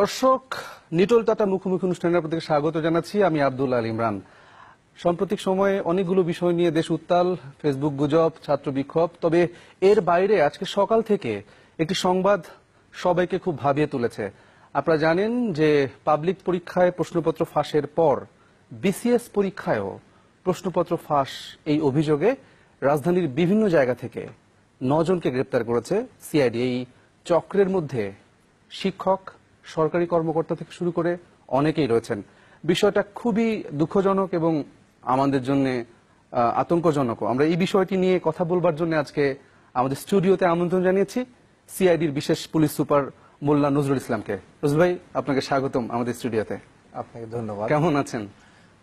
দর্শক নিটল টাটা মুখোমুখি অনুষ্ঠানে আপনাদের স্বাগত জানাচ্ছি আমি আব্দুল আল ইমরান সাম্প্রতিক সময়ে অনেকগুলো বিষয় নিয়ে দেশ উত্তাল ফেসবুক গুজব ছাত্র বিক্ষোভ তবে এর বাইরে আজকে সকাল থেকে একটি সংবাদ সবাইকে খুব ভাবিয়ে তুলেছে আপনারা জানেন যে পাবলিক পরীক্ষায় প্রশ্নপত্র ফাঁসের পর বিসিএস পরীক্ষায়ও প্রশ্নপত্র ফাঁস এই অভিযোগে রাজধানীর বিভিন্ন জায়গা থেকে নজনকে গ্রেপ্তার করেছে সিআইডি এই চক্রের মধ্যে শিক্ষক সরকারি কর্মকর্তা থেকে শুরু করে অনেকেই রয়েছেন বিষয়টা খুবই দুঃখজনক এবং আমাদের জন্য আতঙ্কজনক আমরা এই বিষয়টি নিয়ে কথা বলবার জন্য আজকে আমাদের স্টুডিওতে আমন্ত্রণ জানিয়েছি সিআইডির বিশেষ পুলিশ সুপার মোল্লা নজরুল ইসলামকে নজরুল ভাই আপনাকে স্বাগতম আমাদের স্টুডিওতে আপনাকে ধন্যবাদ কেমন আছেন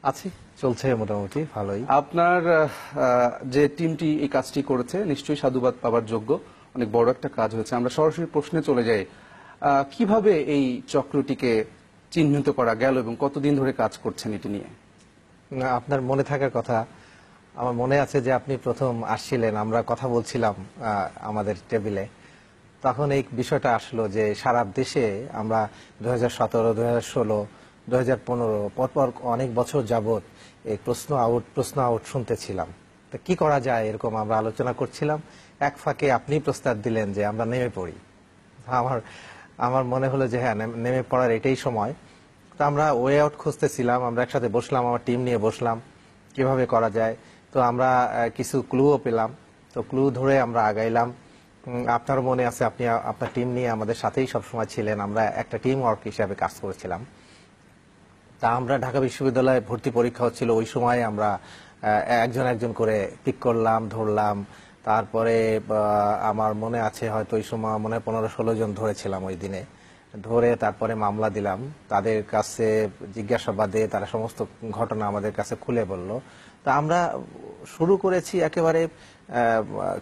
আছি চলছে মোটামুটি ভালোই আপনার যে টিমটি এই কাজটি করেছে নিশ্চয়ই সাধুবাদ পাওয়ার যোগ্য অনেক বড় একটা কাজ হয়েছে আমরা সরাসরি প্রশ্নে চলে যাই কিভাবে এই চক্রটিকে চিহ্নিত করা গেল এবং কতদিন ধরে কাজ করছেন এটি নিয়ে আপনার মনে থাকার কথা আমার মনে আছে যে আপনি প্রথম আসছিলেন আমরা কথা বলছিলাম আমাদের টেবিলে তখন এই বিষয়টা আসলো যে সারা দেশে আমরা দু হাজার সতেরো দু হাজার ষোলো দু হাজার পনেরো পরপর অনেক বছর যাবত এই প্রশ্ন আউট প্রশ্ন আউট শুনতেছিলাম তো কি করা যায় এরকম আমরা আলোচনা করছিলাম এক ফাঁকে আপনি প্রস্তাব দিলেন যে আমরা নেমে পড়ি আমার আমার মনে হলো যে হ্যাঁ নেমে পড়ার এটাই সময় তো আমরা ওয়ে আউট খুঁজতেছিলাম আমরা একসাথে বসলাম আমার টিম নিয়ে বসলাম কিভাবে করা যায় তো আমরা কিছু ক্লুও পেলাম তো ক্লু ধরে আমরা আগাইলাম আপনার মনে আছে আপনি আপনার টিম নিয়ে আমাদের সাথেই সবসময় ছিলেন আমরা একটা টিম ওয়ার্ক হিসাবে কাজ করেছিলাম তা আমরা ঢাকা বিশ্ববিদ্যালয়ে ভর্তি পরীক্ষা হচ্ছিল ওই সময় আমরা একজন একজন করে পিক করলাম ধরলাম তারপরে আমার মনে আছে হয়তো ওই সময় মনে হয় পনেরো ষোলো জন ধরেছিলাম ওই দিনে ধরে তারপরে মামলা দিলাম তাদের কাছে জিজ্ঞাসাবাদে তারা সমস্ত ঘটনা আমাদের কাছে খুলে বলল তা আমরা শুরু করেছি একেবারে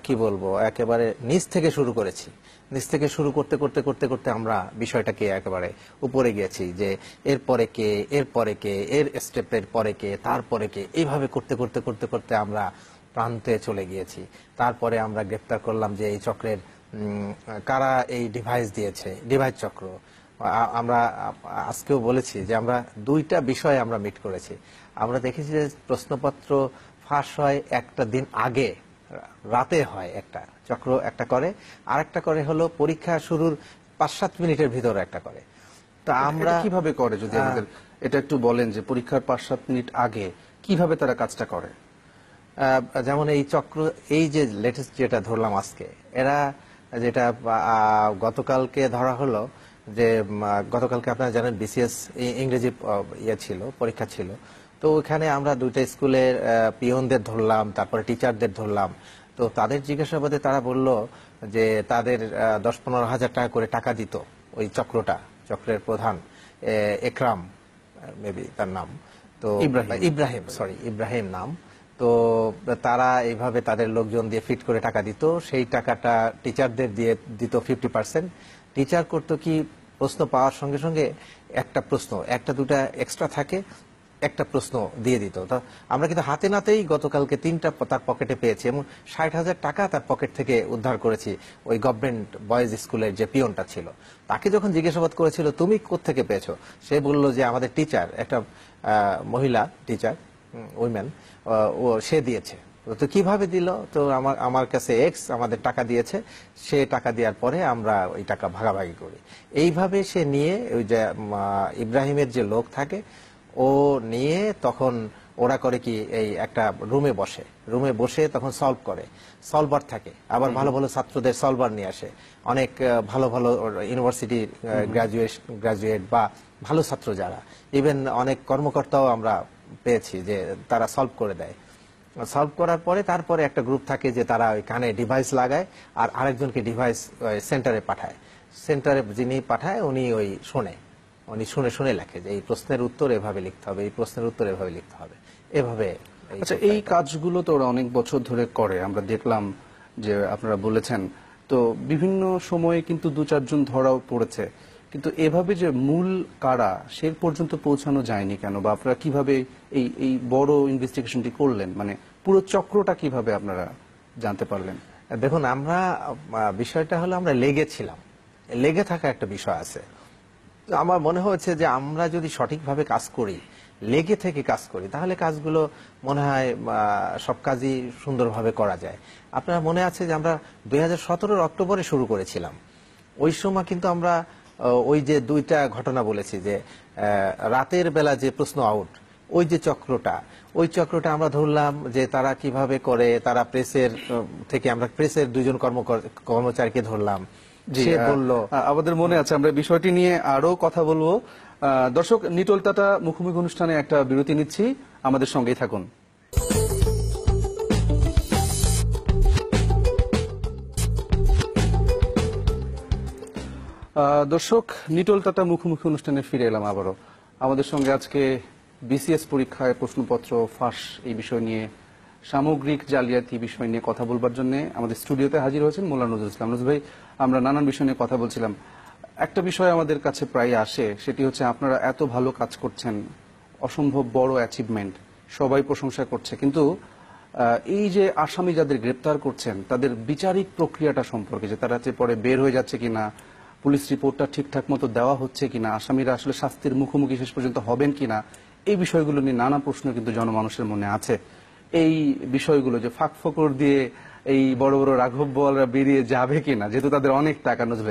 কি বলবো একেবারে নিচ থেকে শুরু করেছি নিচ থেকে শুরু করতে করতে করতে করতে আমরা বিষয়টাকে একেবারে উপরে গিয়েছি যে এরপরে কে এরপরে কে এর স্টেপের পরে কে তারপরে কে এইভাবে করতে করতে করতে করতে আমরা প্রান্তে চলে গিয়েছি তারপরে আমরা গ্রেপ্তার করলাম যে এই চক্রের কারা এই ডিভাইস দিয়েছে ডিভাইস চক্র আমরা আজকেও বলেছি যে আমরা দুইটা বিষয় আমরা মিট করেছি আমরা দেখেছি যে প্রশ্নপত্র ফাঁস হয় একটা দিন আগে রাতে হয় একটা চক্র একটা করে আর একটা করে হলো পরীক্ষা শুরুর পাঁচ সাত মিনিটের ভিতরে একটা করে তা আমরা কিভাবে করে যদি আমাদের এটা একটু বলেন যে পরীক্ষার পাঁচ সাত মিনিট আগে কিভাবে তারা কাজটা করে যেমন এই চক্র এই যে লেটেস্ট যেটা ধরলাম আজকে এরা যেটা গতকালকে ধরা হলো যে গতকালকে আপনারা জানেন বিসিএস ইংরেজি ইয়ে ছিল পরীক্ষা ছিল তো ওখানে আমরা দুইটা স্কুলের পিয়নদের ধরলাম তারপরে টিচারদের ধরলাম তো তাদের জিজ্ঞাসাবাদে তারা বলল যে তাদের দশ পনেরো হাজার টাকা করে টাকা দিত ওই চক্রটা চক্রের প্রধান একরাম মেবি তার নাম তো ইব্রাহিম ইব্রাহিম সরি ইব্রাহিম নাম তো তারা এইভাবে তাদের লোকজন দিয়ে ফিট করে টাকা দিত সেই টাকাটা টিচারদের দিয়ে দিত ফিফটি পার্সেন্ট টিচার করতো কি প্রশ্ন পাওয়ার সঙ্গে সঙ্গে একটা প্রশ্ন একটা দুটা এক্সট্রা থাকে একটা প্রশ্ন দিয়ে দিত তা আমরা কিন্তু হাতে নাতেই গতকালকে তিনটা তার পকেটে পেয়েছি এবং ষাট হাজার টাকা তার পকেট থেকে উদ্ধার করেছি ওই গভর্নমেন্ট বয়েজ স্কুলের যে পিয়নটা ছিল তাকে যখন জিজ্ঞাসাবাদ করেছিল তুমি কোথেকে পেয়েছো সে বলল যে আমাদের টিচার একটা মহিলা টিচার উইমেন ও সে দিয়েছে তো কিভাবে দিল তো আমার আমার কাছে এক্স আমাদের টাকা দিয়েছে সে টাকা দেওয়ার পরে আমরা ওই টাকা ভাগাভাগি করি এইভাবে সে নিয়ে ওই যে ইব্রাহিমের যে লোক থাকে ও নিয়ে তখন ওরা করে কি এই একটা রুমে বসে রুমে বসে তখন সলভ করে সলভার থাকে আবার ভালো ভালো ছাত্রদের সলভার নিয়ে আসে অনেক ভালো ভালো ইউনিভার্সিটি গ্রাজুয়েট গ্রাজুয়েট বা ভালো ছাত্র যারা ইভেন অনেক কর্মকর্তাও আমরা পেয়েছি যে তারা সলভ করে দেয় সলভ করার পরে তারপরে একটা গ্রুপ থাকে যে তারা ওই কানে ডিভাইস লাগায় আর আরেকজনকে ডিভাইস সেন্টারে পাঠায় সেন্টারে যিনি পাঠায় উনি ওই শোনে উনি শুনে শুনে লেখে যে এই প্রশ্নের উত্তর এভাবে লিখতে হবে এই প্রশ্নের উত্তর এভাবে লিখতে হবে এভাবে আচ্ছা এই কাজগুলো তো ওরা অনেক বছর ধরে করে আমরা দেখলাম যে আপনারা বলেছেন তো বিভিন্ন সময়ে কিন্তু দু চারজন ধরাও পড়েছে কিন্তু এভাবে যে মূল কারা সে পর্যন্ত পৌঁছানো যায়নি কেন বা আপনারা কিভাবে এই এই বড় ইনভেস্টিগেশনটি করলেন মানে পুরো চক্রটা কিভাবে আপনারা জানতে পারলেন দেখুন আমরা বিষয়টা হলো আমরা লেগেছিলাম লেগে থাকা একটা বিষয় আছে আমার মনে হয়েছে যে আমরা যদি সঠিকভাবে কাজ করি লেগে থেকে কাজ করি তাহলে কাজগুলো মনে হয় সব কাজই সুন্দরভাবে করা যায় আপনারা মনে আছে যে আমরা দুই হাজার অক্টোবরে শুরু করেছিলাম ওই সময় কিন্তু আমরা ওই যে দুইটা ঘটনা বলেছি যে রাতের বেলা যে প্রশ্ন আউট ওই যে চক্রটা ওই চক্রটা আমরা ধরলাম যে তারা কিভাবে করে তারা প্রেসের থেকে আমরা প্রেসের দুইজন কর্মচারীকে ধরলাম সে বললো আমাদের মনে আছে আমরা বিষয়টি নিয়ে আরো কথা বলবো দর্শক নিটল মুখোমুখি অনুষ্ঠানে একটা বিরতি নিচ্ছি আমাদের সঙ্গেই থাকুন দর্শক নিটল টাটা মুখোমুখি অনুষ্ঠানে ফিরে এলাম আবারও আমাদের সঙ্গে আজকে বিসিএস পরীক্ষায় প্রশ্নপত্র ফাঁস এই বিষয় নিয়ে সামগ্রিক জালিয়াতি বিষয় নিয়ে কথা বলবার জন্য আমাদের স্টুডিওতে হাজির হয়েছেন মোল্লা নজরুল ইসলাম নজর ভাই আমরা নানান বিষয় নিয়ে কথা বলছিলাম একটা বিষয় আমাদের কাছে প্রায় আসে সেটি হচ্ছে আপনারা এত ভালো কাজ করছেন অসম্ভব বড় অ্যাচিভমেন্ট সবাই প্রশংসা করছে কিন্তু এই যে আসামি যাদের গ্রেপ্তার করছেন তাদের বিচারিক প্রক্রিয়াটা সম্পর্কে যে তারা পরে বের হয়ে যাচ্ছে কিনা পুলিশ রিপোর্টটা ঠিকঠাক মতো দেওয়া হচ্ছে কিনা আসামিরা আসলে শাস্তির মুখোমুখি শেষ পর্যন্ত হবেন কিনা এই বিষয়গুলো নিয়ে নানা প্রশ্ন কিন্তু জনমানুষের মনে আছে এই বিষয়গুলো যে ফাঁক ফকর দিয়ে এই বড় বড় রাঘব বলরা বেরিয়ে যাবে কিনা যেহেতু তাদের অনেক টাকা নজর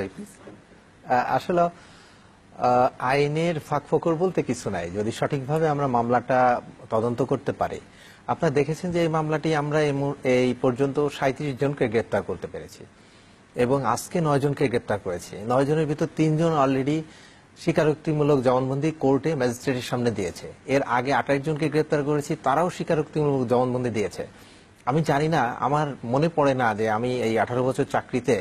আসলে আইনের ফাঁক ফকর বলতে কিছু নাই যদি সঠিকভাবে আমরা মামলাটা তদন্ত করতে পারি আপনারা দেখেছেন যে এই মামলাটি আমরা এই পর্যন্ত সাঁত্রিশ জনকে গ্রেপ্তার করতে পেরেছি এবং আজকে নয়জনকে গ্রেপ্তার করেছে নয়জনের ভিতর তিনজন অলরেডি স্বীকারোক্তিমূলক জবানবন্দি কোর্টে ম্যাজিস্ট্রেটের সামনে দিয়েছে এর আগে আঠাশ জনকে গ্রেপ্তার করেছি তারাও স্বীকারোক্তিমূলক জবানবন্দি দিয়েছে আমি জানি না আমার মনে পড়ে না যে আমি এই আঠারো বছর চাকরিতে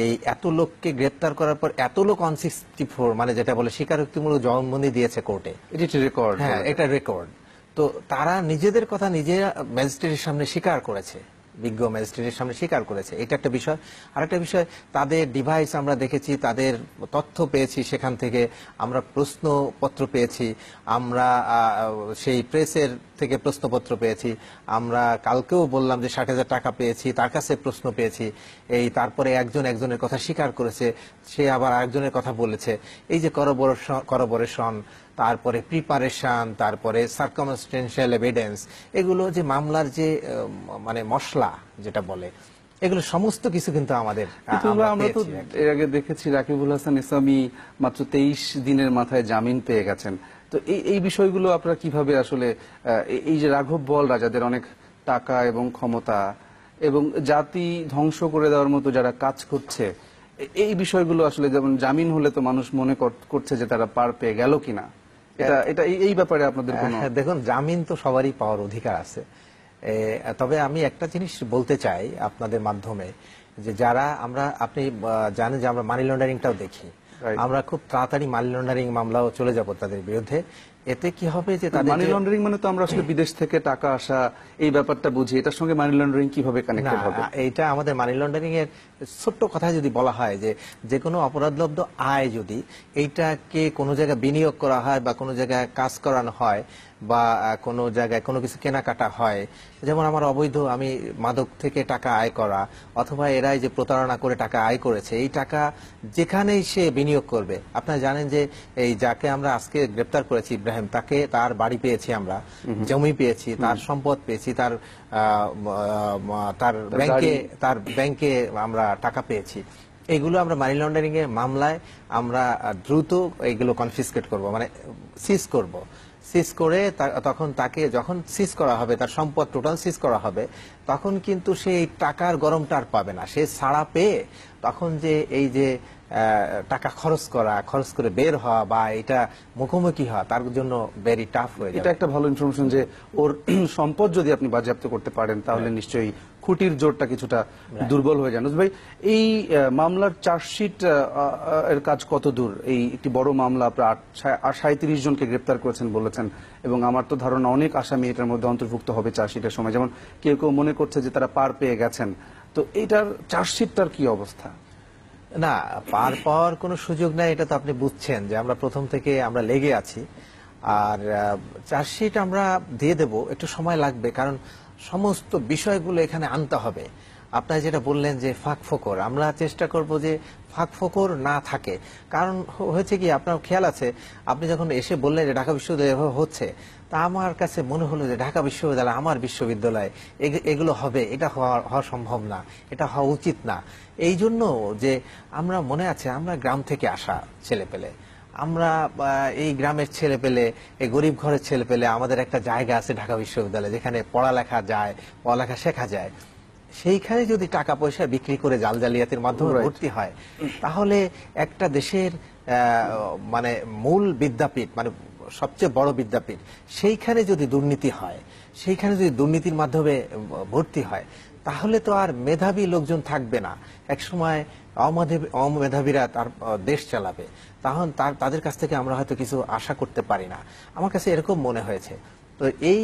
এই এত লোককে গ্রেপ্তার করার পর এত লোক অন সিক্সটি ফোর মানে যেটা বলে স্বীকারোক্তিমূলক জবানবন্দি দিয়েছে কোর্টে রেকর্ড হ্যাঁ এটা রেকর্ড তো তারা নিজেদের কথা নিজেরা ম্যাজিস্ট্রেটের সামনে স্বীকার করেছে বিজ্ঞ ম্যাজিস্ট্রেটের সামনে স্বীকার করেছে এটা একটা বিষয় আরেকটা বিষয় তাদের ডিভাইস আমরা দেখেছি তাদের তথ্য পেয়েছি সেখান থেকে আমরা প্রশ্নপত্র পেয়েছি আমরা সেই প্রেসের থেকে প্রশ্নপত্র পেয়েছি আমরা কালকেও বললাম যে ষাট হাজার টাকা পেয়েছি তার কাছে প্রশ্ন পেয়েছি এই তারপরে একজন একজনের কথা স্বীকার করেছে সে আবার আরেকজনের কথা বলেছে এই যে করবরেশন তারপরে প্রিপারেশান তারপরে সার্কমস্টেন্সিয়াল এভিডেন্স এগুলো যে মামলার যে মানে মশলা যেটা বলে এগুলো সমস্ত কিছু কিন্তু আমাদের আমরা তো এর আগে দেখেছি রাকিবুল হাসান ইসলামী মাত্র তেইশ দিনের মাথায় জামিন পেয়ে গেছেন তো এই এই বিষয়গুলো আপনারা কিভাবে আসলে এই যে রাঘব বল রাজাদের অনেক টাকা এবং ক্ষমতা এবং জাতি ধ্বংস করে দেওয়ার মতো যারা কাজ করছে এই বিষয়গুলো আসলে যেমন জামিন হলে তো মানুষ মনে করছে যে তারা পার পেয়ে গেল কিনা হ্যাঁ, দেখুন জামিন তো সবারই পাওয়ার অধিকার আছে তবে আমি একটা জিনিস বলতে চাই আপনাদের মাধ্যমে যে যারা আমরা আপনি জানেন যে আমরা মানি লন্ডারিংটাও দেখি আমরা খুব তাড়াতাড়ি মানি লন্ডারিং মামলাও চলে যাব তাদের বিরুদ্ধে এতে কি হবে যে মানি লন্ডারিং মানে তো আমরা আসলে বিদেশ থেকে টাকা আসা এই ব্যাপারটা বুঝি এটার সঙ্গে মানি লন্ডারিং কিভাবে কানেক্টেড হবে এটা আমাদের মানি লন্ডারিং এর ছোট্ট কথা যদি বলা হয় যে যে কোনো অপরাধলব্ধ আয় যদি এইটাকে কোনো জায়গায় বিনিয়োগ করা হয় বা কোনো জায়গায় কাজ করানো হয় বা কোনো জায়গায় কোনো কিছু কেনাকাটা হয় যেমন আমার অবৈধ আমি মাদক থেকে টাকা আয় করা অথবা এরাই যে প্রতারণা করে টাকা আয় করেছে এই টাকা যেখানেই সে বিনিয়োগ করবে আপনারা জানেন যে এই যাকে আমরা আজকে গ্রেপ্তার করেছি ইব্রাহিম তাকে তার বাড়ি পেয়েছি আমরা জমি পেয়েছি তার সম্পদ পেয়েছি তার তার ব্যাংকে তার ব্যাংকে আমরা টাকা পেয়েছি এগুলো আমরা মানি লন্ডারিং এর মামলায় আমরা দ্রুত এগুলো কনফিসকেট করব মানে সিজ করব সিজ করে তখন তাকে যখন সিজ করা হবে তার সম্পদ টোটাল সিজ করা হবে তখন কিন্তু সেই টাকার গরমটা আর পাবে না সে ছাড়া পেয়ে তখন যে এই যে টাকা খরচ করা খরচ করে বের হওয়া বা এটা মুখোমুখি হওয়া তার জন্য ভেরি টাফ হয়ে এটা একটা ভালো ইনফরমেশন যে ওর সম্পদ যদি আপনি বাজেয়াপ্ত করতে পারেন তাহলে হ্যাঁ। নিশ্চয়ই খুঁটির জোরটা কিছুটা দুর্বল হয়ে যায় ভাই এই মামলার চার্জশিট এর কাজ কত দূর এই একটি বড় মামলা আপনার সাঁত্রিশ জনকে গ্রেপ্তার করেছেন বলেছেন এবং আমার তো ধারণা অনেক আসামি এটার মধ্যে অন্তর্ভুক্ত হবে চার্জশিটের সময় যেমন কেউ কেউ মনে করছে যে তারা পার পেয়ে গেছেন তো এটার চার্জশিটটার কি অবস্থা না পার পাওয়ার কোনো সুযোগ নাই এটা তো আপনি বুঝছেন যে আমরা প্রথম থেকে আমরা লেগে আছি আর চার্জশিট আমরা দিয়ে দেব একটু সময় লাগবে কারণ সমস্ত বিষয়গুলো এখানে আনতে হবে আপনার যেটা বললেন যে ফাঁক ফোকর আমরা চেষ্টা করব যে ফাঁক ফোকর না থাকে কারণ হয়েছে কি আপনার খেয়াল আছে আপনি যখন এসে বললেন যে ঢাকা বিশ্ববিদ্যালয় এভাবে হচ্ছে তা আমার কাছে মনে হলো যে ঢাকা বিশ্ববিদ্যালয় আমার বিশ্ববিদ্যালয় এগুলো হবে এটা হওয়া সম্ভব না এটা হওয়া উচিত না এই জন্য যে আমরা মনে আছে আমরা গ্রাম থেকে আসা ছেলে পেলে আমরা এই গ্রামের ছেলে পেলে এই গরিব ঘরের ছেলে পেলে আমাদের একটা জায়গা আছে ঢাকা বিশ্ববিদ্যালয়ে যেখানে পড়ালেখা যায় পড়ালেখা শেখা যায় সেইখানে যদি টাকা পয়সা বিক্রি করে জাল জালিয়াতির মাধ্যমে ভর্তি হয় তাহলে একটা দেশের মানে মূল বিদ্যাপীঠ মানে সবচেয়ে বড় বিদ্যাপীঠ সেইখানে যদি দুর্নীতি হয় সেইখানে যদি দুর্নীতির মাধ্যমে ভর্তি হয় তাহলে তো আর মেধাবী লোকজন থাকবে না একসময় অমেধাবীরা তার দেশ চালাবে তখন তাদের কাছ থেকে আমরা হয়তো কিছু আশা করতে পারি না আমার কাছে এরকম মনে হয়েছে তো এই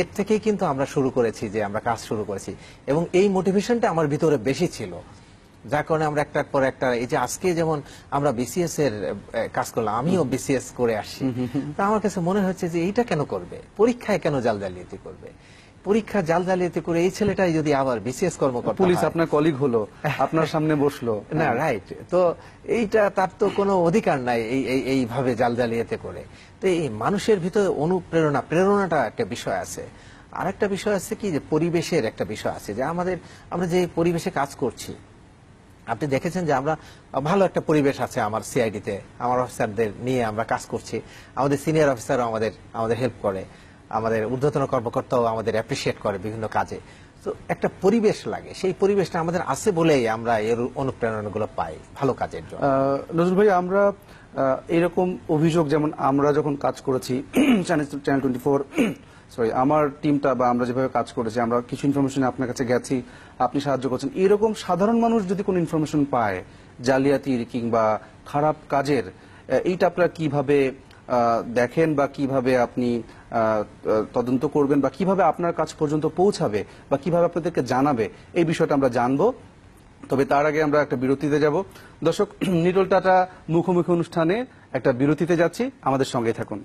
এর থেকেই কিন্তু আমরা শুরু করেছি যে আমরা কাজ শুরু করেছি এবং এই মোটিভেশনটা আমার ভিতরে বেশি ছিল যার কারণে আমরা একটার পর একটা এই যে আজকে যেমন আমরা বিসিএস এর কাজ করলাম আমিও বিসিএস করে আসি তা আমার কাছে মনে হচ্ছে যে এইটা কেন করবে পরীক্ষায় কেন জাল জালিয়াতি করবে পরীক্ষা জাল জালিয়াতি করে এই ছেলেটাই যদি আবার বিশেষ কর্মকর্তা পুলিশ আপনার কলিগ হলো আপনার সামনে বসলো না রাইট হ্যাঁ। তো এইটা তার তো কোনো অধিকার নাই এই এইভাবে জাল জালিয়াতে করে তো এই মানুষের ভিতরে অনুপ্রেরণা প্রেরণাটা একটা বিষয় আছে আর একটা বিষয় আছে কি যে পরিবেশের একটা বিষয় আছে যে আমাদের আমরা যে পরিবেশে কাজ করছি আপনি দেখেছেন যে আমরা ভালো একটা পরিবেশ আছে আমার সিআইডিতে আমার অফিসারদের নিয়ে আমরা কাজ করছি আমাদের সিনিয়র অফিসারও আমাদের আমাদের হেল্প করে আমাদের ঊর্ধ্বতন কর্মকর্তাও আমাদের অ্যাপ্রিসিয়েট করে বিভিন্ন কাজে তো একটা পরিবেশ লাগে সেই পরিবেশটা আমাদের আছে বলেই আমরা এর অনুপ্রেরণাগুলো পাই ভালো কাজের জন্য নজরুল ভাই আমরা এরকম অভিযোগ যেমন আমরা যখন কাজ করেছি চ্যানেল টোয়েন্টি ফোর সরি আমার টিমটা বা আমরা যেভাবে কাজ করেছি আমরা কিছু ইনফরমেশন আপনার কাছে গেছি আপনি সাহায্য করছেন এরকম সাধারণ মানুষ যদি কোনো ইনফরমেশন পায় জালিয়াতির কিংবা খারাপ কাজের এইটা আপনারা কিভাবে দেখেন বা কিভাবে আপনি তদন্ত করবেন বা কিভাবে আপনার কাছ পর্যন্ত পৌঁছাবে বা কিভাবে আপনাদেরকে জানাবে এই বিষয়টা আমরা জানবো তবে তার আগে আমরা একটা বিরতিতে যাব দর্শক নিটল টাটা মুখোমুখি অনুষ্ঠানে একটা বিরতিতে যাচ্ছি আমাদের সঙ্গে থাকুন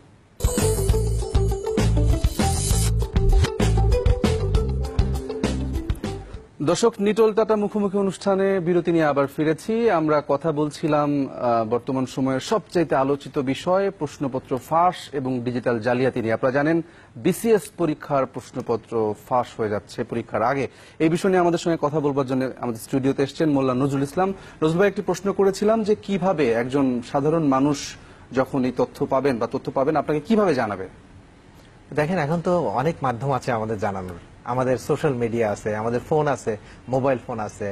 দর্শক নিটল টাটা মুখোমুখি অনুষ্ঠানে বিরতি নিয়ে আবার ফিরেছি আমরা কথা বলছিলাম বর্তমান সময়ের সবচাইতে আলোচিত বিষয় প্রশ্নপত্র ফাঁস এবং ডিজিটাল জালিয়াতি নিয়ে আপনারা জানেন বিসিএস পরীক্ষার প্রশ্নপত্র ফাঁস হয়ে যাচ্ছে পরীক্ষার আগে এই বিষয় নিয়ে আমাদের সঙ্গে কথা বলবার জন্য আমাদের স্টুডিওতে এসছেন মোল্লা নজরুল ইসলাম নজরুল ভাই একটি প্রশ্ন করেছিলাম যে কিভাবে একজন সাধারণ মানুষ যখন এই তথ্য পাবেন বা তথ্য পাবেন আপনাকে কিভাবে জানাবে দেখেন এখন তো অনেক মাধ্যম আছে আমাদের জানানোর আমাদের সোশ্যাল মিডিয়া আছে আমাদের ফোন আছে মোবাইল ফোন আছে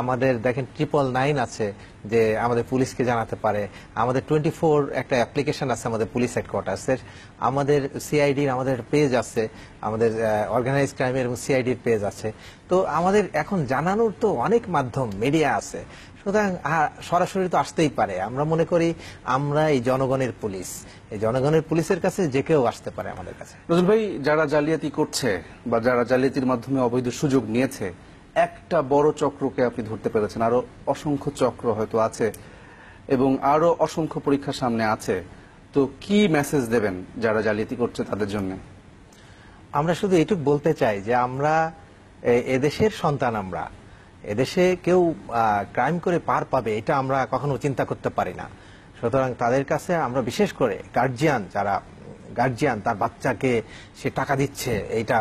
আমাদের দেখেন ট্রিপল নাইন আছে যে আমাদের পুলিশকে জানাতে পারে আমাদের টোয়েন্টি ফোর একটা অ্যাপ্লিকেশন আছে আমাদের পুলিশ হেডকোয়ার্টার্সের আমাদের সিআইডির আমাদের পেজ আছে আমাদের অর্গানাইজ ক্রাইমের এবং সিআইডির পেজ আছে তো আমাদের এখন জানানোর তো অনেক মাধ্যম মিডিয়া আছে সুতরাং সরাসরি তো আসতেই পারে আমরা মনে করি আমরা এই জনগণের পুলিশ এই জনগণের পুলিশের কাছে যে কেউ আসতে পারে আমাদের কাছে নজর ভাই যারা জালিয়াতি করছে বা যারা জালিয়াতির মাধ্যমে অবৈধ সুযোগ নিয়েছে একটা বড় চক্রকে আপনি ধরতে পেরেছেন আরো অসংখ্য চক্র হয়তো আছে এবং আরো অসংখ্য পরীক্ষা সামনে আছে তো কি মেসেজ দেবেন যারা জালিয়াতি করছে তাদের জন্য আমরা শুধু এটুক বলতে চাই যে আমরা এদেশের সন্তান আমরা এদেশে কেউ ক্রাইম করে পার পাবে এটা আমরা কখনো চিন্তা করতে পারি না সুতরাং তাদের কাছে আমরা বিশেষ করে গার্জিয়ান যারা গার্জিয়ান তার বাচ্চাকে সে টাকা দিচ্ছে এটা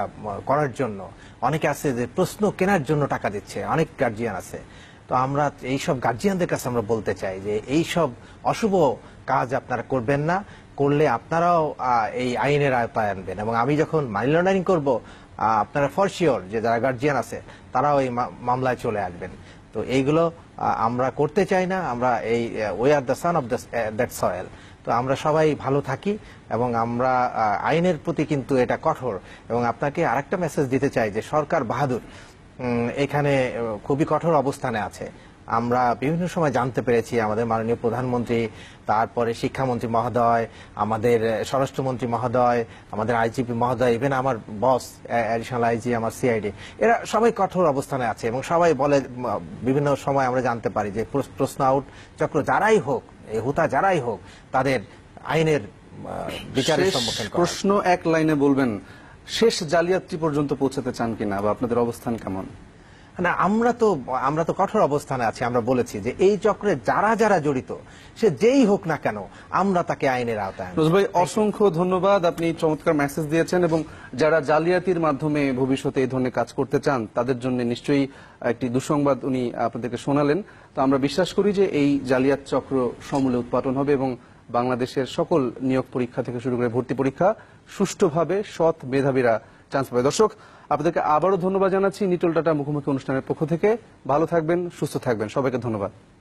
করার জন্য অনেকে আছে যে প্রশ্ন কেনার জন্য টাকা দিচ্ছে অনেক গার্জিয়ান আছে তো আমরা এই সব গার্জিয়ানদের কাছে আমরা বলতে চাই যে এই সব অশুভ কাজ আপনারা করবেন না করলে আপনারাও এই আইনের আয়তায় আনবেন এবং আমি যখন মানি লন্ডারিং করব আপনারা ফর শিওর যে যারা গার্জিয়ান আছে তারাও ওই মামলায় চলে আসবেন তো এইগুলো আমরা করতে চাই না আমরা এই we are the son of that soil তো আমরা সবাই ভালো থাকি এবং আমরা আইনের প্রতি কিন্তু এটা কঠোর এবং আপনাকে আরেকটা মেসেজ দিতে চাই যে সরকার বাহাদুর এখানে খুবই কঠোর অবস্থানে আছে আমরা বিভিন্ন সময় জানতে পেরেছি আমাদের মাননীয় প্রধানমন্ত্রী তারপরে শিক্ষামন্ত্রী মহোদয় আমাদের স্বরাষ্ট্রমন্ত্রী মহোদয় আমাদের আইজিপি মহোদয় ইভেন আমার বস অ্যাডিশনাল আইজি আমার সিআইডি এরা সবাই কঠোর অবস্থানে আছে এবং সবাই বলে বিভিন্ন সময় আমরা জানতে পারি যে প্রশ্ন আউট চক্র যারাই হোক হুতা যারাই হোক তাদের আইনের বিচারের সম্মুখীন প্রশ্ন এক লাইনে বলবেন শেষ জালিয়াতি পর্যন্ত পৌঁছাতে চান কিনা বা আপনাদের অবস্থান কেমন না আমরা তো আমরা তো কঠোর অবস্থানে আছি আমরা বলেছি যে এই চক্রে যারা যারা জড়িত সে যেই হোক না কেন আমরা তাকে আইনের আওতায় ভাই অসংখ্য ধন্যবাদ আপনি চমৎকার মেসেজ দিয়েছেন এবং যারা জালিয়াতির মাধ্যমে ভবিষ্যতে এই ধরনের কাজ করতে চান তাদের জন্য নিশ্চয়ই একটি দুঃসংবাদ উনি আপনাদেরকে শোনালেন তো আমরা বিশ্বাস করি যে এই জালিয়াত চক্র সমূলে উৎপাদন হবে এবং বাংলাদেশের সকল নিয়োগ পরীক্ষা থেকে শুরু করে ভর্তি পরীক্ষা সুষ্ঠুভাবে সৎ মেধাবীরা চান্স পাবে দর্শক আপনাদেরকে আবারও ধন্যবাদ জানাচ্ছি নিটল ডাটা মুখোমুখি অনুষ্ঠানের পক্ষ থেকে ভালো থাকবেন সুস্থ থাকবেন সবাইকে ধন্যবাদ